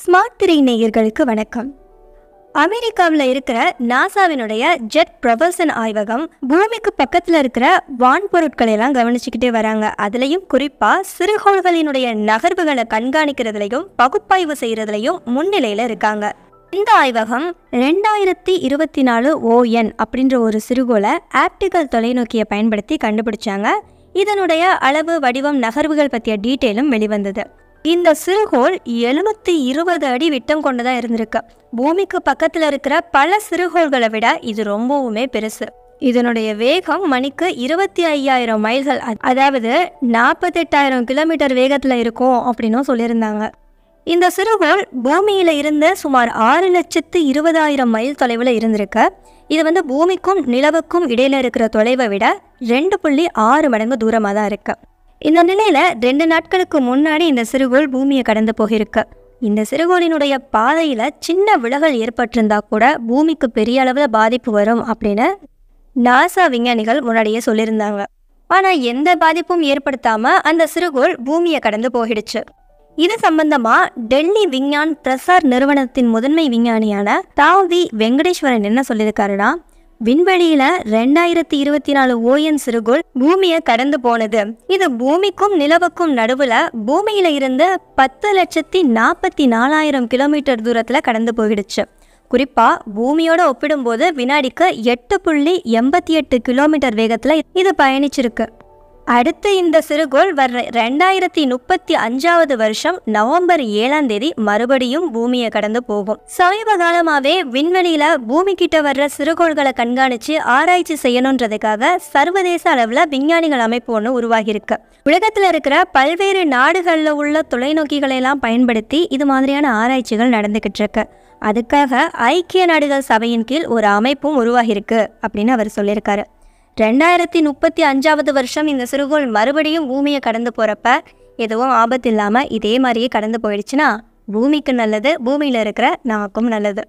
smart திரை நேயர்களுக்கு வணக்கம் அமெரிக்காவில் இருக்கிற நாசாவினுடைய ஜெட் பிரபல்சன் ஆய்வகம் பூமிக்கு பக்கத்தில் இருக்கிற வான்பொருட்களை எல்லாம் கவனிச்சுக்கிட்டே வராங்க அதுலேயும் குறிப்பாக சிறுகோள்களினுடைய நகர்வுகளை கண்காணிக்கிறதுலையும் பகுப்பாய்வு செய்கிறதுலையும் முன்னிலையில் இருக்காங்க இந்த ஆய்வகம் ரெண்டாயிரத்தி இருபத்தி நாலு ஓஎன் அப்படின்ற ஒரு சிறுகோளை ஆப்டிக்கல் தொலைநோக்கியை பயன்படுத்தி கண்டுபிடிச்சாங்க இதனுடைய அளவு வடிவம் நகர்வுகள் பற்றிய டீட்டெயிலும் வெளிவந்தது இந்த சிறுகோள் எழுநூற்றி இருபது அடி விட்டம் கொண்டதாக இருந்திருக்கு பூமிக்கு பக்கத்தில் இருக்கிற பல சிறுகோள்களை விட இது ரொம்பவுமே பெருசு இதனுடைய வேகம் மணிக்கு இருபத்தி ஐயாயிரம் மைல்கள் அதாவது நாற்பத்தெட்டாயிரம் கிலோமீட்டர் வேகத்தில் இருக்கும் அப்படின்னும் சொல்லியிருந்தாங்க இந்த சிறுகோள் பூமியில் இருந்து சுமார் ஆறு லட்சத்து இருபதாயிரம் மைல் தொலைவில் இருந்திருக்கு இது வந்து பூமிக்கும் நிலவுக்கும் இடையில் இருக்கிற தொலைவை விட ரெண்டு புள்ளி ஆறு மடங்கு தூரமாக தான் இருக்குது இந்த நிலையில் ரெண்டு நாட்களுக்கு முன்னாடி இந்த சிறுகோள் பூமியை கடந்து போகிருக்கு இந்த சிறுகோளினுடைய பாதையில் சின்ன விலகல் ஏற்பட்டிருந்தா கூட பூமிக்கு பெரிய அளவில் பாதிப்பு வரும் அப்படின்னு நாசா விஞ்ஞானிகள் முன்னாடியே சொல்லியிருந்தாங்க ஆனால் எந்த பாதிப்பும் ஏற்படுத்தாமல் அந்த சிறுகோள் பூமியை கடந்து போயிடுச்சு இது சம்பந்தமா டெல்லி விஞ்ஞான் பிரசார் நிறுவனத்தின் முதன்மை விஞ்ஞானியான தாவி வெங்கடேஸ்வரன் என்ன சொல்லியிருக்காருன்னா விண்வெளியில ரெண்டாயிரத்தி இருபத்தி நாலு ஓயன் சிறுகுள் பூமியை கடந்து போனது இது பூமிக்கும் நிலவுக்கும் நடுவுல பூமியில இருந்து பத்து லட்சத்தி நாற்பத்தி நாலாயிரம் கிலோமீட்டர் தூரத்துல கடந்து போயிடுச்சு குறிப்பா பூமியோட ஒப்பிடும்போது வினாடிக்கு எட்டு புள்ளி எண்பத்தி எட்டு கிலோமீட்டர் வேகத்துல இது பயணிச்சிருக்கு அடுத்து இந்த சிறுகோள் வர்ற ரெண்டாயிரத்தி முப்பத்தி அஞ்சாவது வருஷம் நவம்பர் ஏழாம் தேதி மறுபடியும் பூமியை கடந்து போகும் சமீப காலமாவே விண்வெளியில பூமி கிட்ட வர்ற சிறுகோள்களை கண்காணிச்சு ஆராய்ச்சி செய்யணுன்றதுக்காக சர்வதேச அளவில் விஞ்ஞானிகள் அமைப்பு ஒன்று உருவாகியிருக்கு உலகத்தில் இருக்கிற பல்வேறு நாடுகளில் உள்ள தொலைநோக்கிகளை எல்லாம் பயன்படுத்தி இது மாதிரியான ஆராய்ச்சிகள் நடந்துகிட்டு இருக்கு அதுக்காக ஐக்கிய நாடுகள் சபையின் கீழ் ஒரு அமைப்பும் உருவாகியிருக்கு அப்படின்னு அவர் சொல்லியிருக்காரு ரெண்டாயிரத்தி முப்பத்தி அஞ்சாவது வருஷம் இந்த சிறுகோள் மறுபடியும் பூமியை கடந்து போகிறப்ப எதுவும் ஆபத்து இல்லாமல் இதே மாதிரியே கடந்து போயிடுச்சுன்னா பூமிக்கு நல்லது பூமியில் இருக்கிற நமக்கும் நல்லது